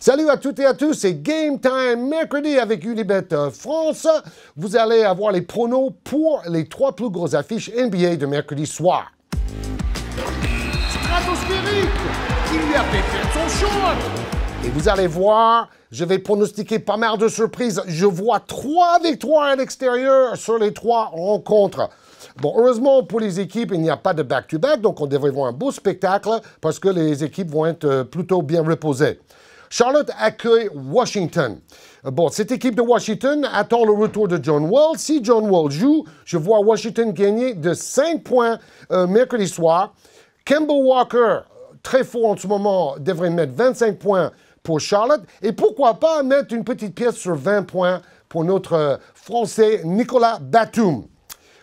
Salut à toutes et à tous, c'est Game Time mercredi avec Unibet euh, France. Vous allez avoir les pronos pour les trois plus grosses affiches NBA de mercredi soir. Hein. Et vous allez voir, je vais pronostiquer pas mal de surprises. Je vois trois victoires à l'extérieur sur les trois rencontres. Bon, heureusement pour les équipes, il n'y a pas de back-to-back, -back, donc on devrait voir un beau spectacle parce que les équipes vont être euh, plutôt bien reposées. Charlotte accueille Washington. Euh, bon, cette équipe de Washington attend le retour de John Wall. Si John Wall joue, je vois Washington gagner de 5 points euh, mercredi soir. Campbell Walker, très fort en ce moment, devrait mettre 25 points pour Charlotte. Et pourquoi pas mettre une petite pièce sur 20 points pour notre euh, Français Nicolas Batum.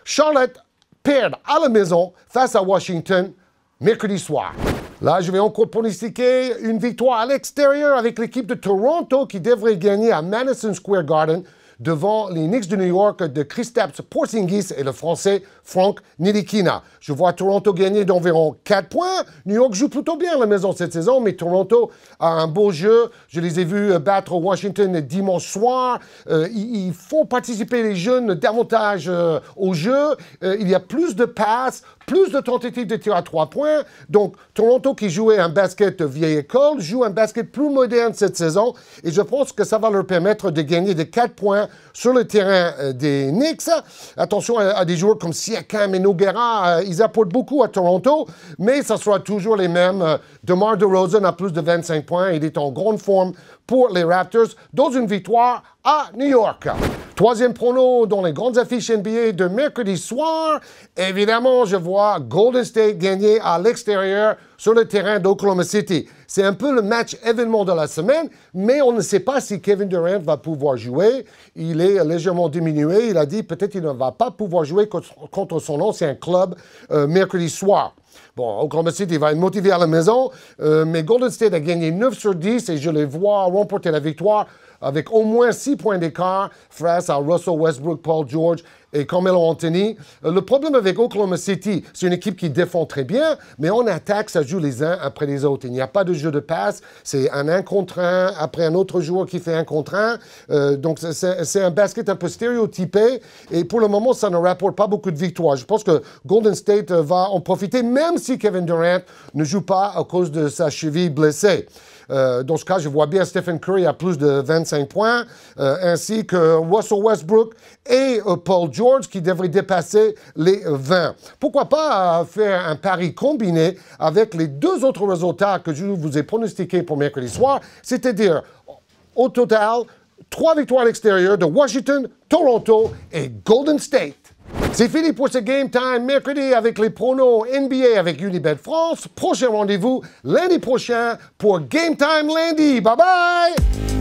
Charlotte perd à la maison face à Washington mercredi soir. Là, je vais encore pronostiquer une victoire à l'extérieur avec l'équipe de Toronto qui devrait gagner à Madison Square Garden devant les Knicks de New York de Kristaps Porzingis et le Français Frank Nilikina. Je vois Toronto gagner d'environ 4 points. New York joue plutôt bien à la maison cette saison, mais Toronto a un beau jeu. Je les ai vus euh, battre Washington dimanche soir. Euh, il ils, font participer les jeunes davantage euh, au jeu. il y a plus de passes, plus de tentatives de tir à 3 points. Donc Toronto qui jouait un basket vieille école joue un basket plus moderne cette saison et je pense que ça va leur permettre de gagner de 4 points sur le terrain euh, des Knicks. Attention à, des joueurs comme Siakam et Noguera, euh, ils apportent beaucoup à Toronto, mais ça sera toujours les mêmes. Euh, DeMar DeRozan a plus de 25 points, il est en grande forme pour les Raptors dans une victoire à New York. Troisième prono dans les grandes affiches NBA de mercredi soir. Évidemment, je vois Golden State gagner à l'extérieur sur le terrain d'Oklahoma City. C'est un peu le match événement de la semaine, mais on ne sait pas si Kevin Durant va pouvoir jouer. Il est légèrement diminué. Il a dit peut-être qu'il ne va pas pouvoir jouer contre son ancien club euh, mercredi soir. Bon, Oklahoma City va être motivé à la maison, euh, mais Golden State a gagné 9 sur 10 et je les vois remporter la victoire avec au moins 6 points d'écart face à Russell Westbrook, Paul George et Carmelo Anthony. Euh, le problème avec Oklahoma City, c'est une équipe qui défend très bien, mais en attaque, ça joue les uns après les autres. Il n'y a pas de jeu de passe, c'est un un contre un après un autre joueur qui fait un contre un. Euh, donc c'est un basket un peu stéréotypé et pour le moment, ça ne rapporte pas beaucoup de victoires. Je pense que Golden State euh, va en profiter, même si Kevin Durant ne joue pas à cause de sa cheville blessée. Euh, dans ce cas, je vois bien Stephen Curry à plus de 25 points, euh, ainsi que Russell Westbrook et euh, Paul George qui devraient dépasser les 20. Pourquoi pas faire un pari combiné avec les deux autres résultats que je vous ai pronostiqués pour mercredi soir, c'est-à-dire au total trois victoires à l'extérieur de Washington, Toronto et Golden State. C'est fini pour ce Game Time mercredi avec les pronos NBA avec Unibet France. Prochain rendez-vous lundi prochain pour Game Time lundi. Bye bye!